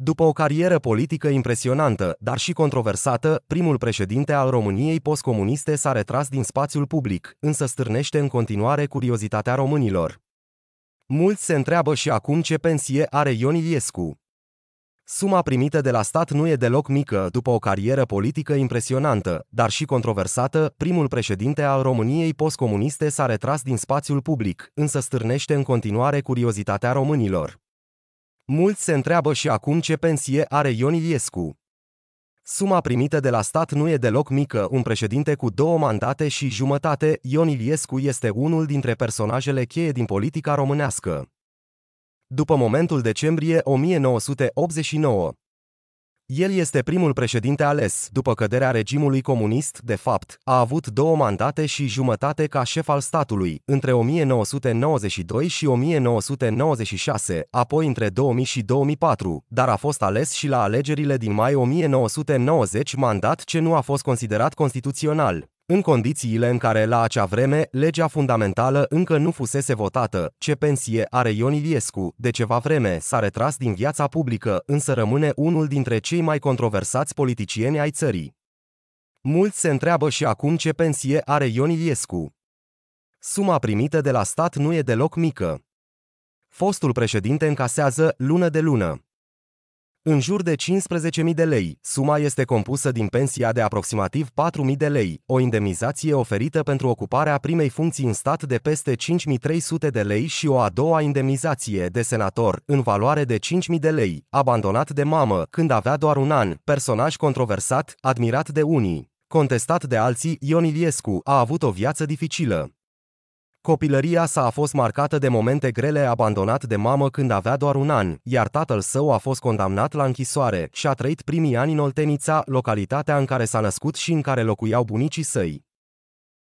După o carieră politică impresionantă, dar și controversată, primul președinte al României postcomuniste s-a retras din spațiul public, însă stârnește în continuare curiozitatea românilor. Mulți se întreabă și acum ce pensie are Ion Iliescu. Suma primită de la stat nu e deloc mică, după o carieră politică impresionantă, dar și controversată, primul președinte al României postcomuniste s-a retras din spațiul public, însă stârnește în continuare curiozitatea românilor. Mulți se întreabă și acum ce pensie are Ion Iliescu. Suma primită de la stat nu e deloc mică, un președinte cu două mandate și jumătate, Ion Iliescu este unul dintre personajele cheie din politica românească. După momentul decembrie 1989, el este primul președinte ales, după căderea regimului comunist, de fapt, a avut două mandate și jumătate ca șef al statului, între 1992 și 1996, apoi între 2000 și 2004, dar a fost ales și la alegerile din mai 1990 mandat ce nu a fost considerat constituțional în condițiile în care la acea vreme legea fundamentală încă nu fusese votată, ce pensie are Ion Iliescu, de ceva vreme s-a retras din viața publică, însă rămâne unul dintre cei mai controversați politicieni ai țării. Mulți se întreabă și acum ce pensie are Ion Iliescu. Suma primită de la stat nu e deloc mică. Fostul președinte încasează, lună de lună, în jur de 15.000 de lei. Suma este compusă din pensia de aproximativ 4.000 de lei, o indemnizație oferită pentru ocuparea primei funcții în stat de peste 5.300 de lei și o a doua indemnizație de senator în valoare de 5.000 de lei, abandonat de mamă când avea doar un an, personaj controversat, admirat de unii. Contestat de alții, Ion Iliescu a avut o viață dificilă. Copilăria sa a fost marcată de momente grele abandonat de mamă când avea doar un an, iar tatăl său a fost condamnat la închisoare și a trăit primii ani în Oltenița, localitatea în care s-a născut și în care locuiau bunicii săi.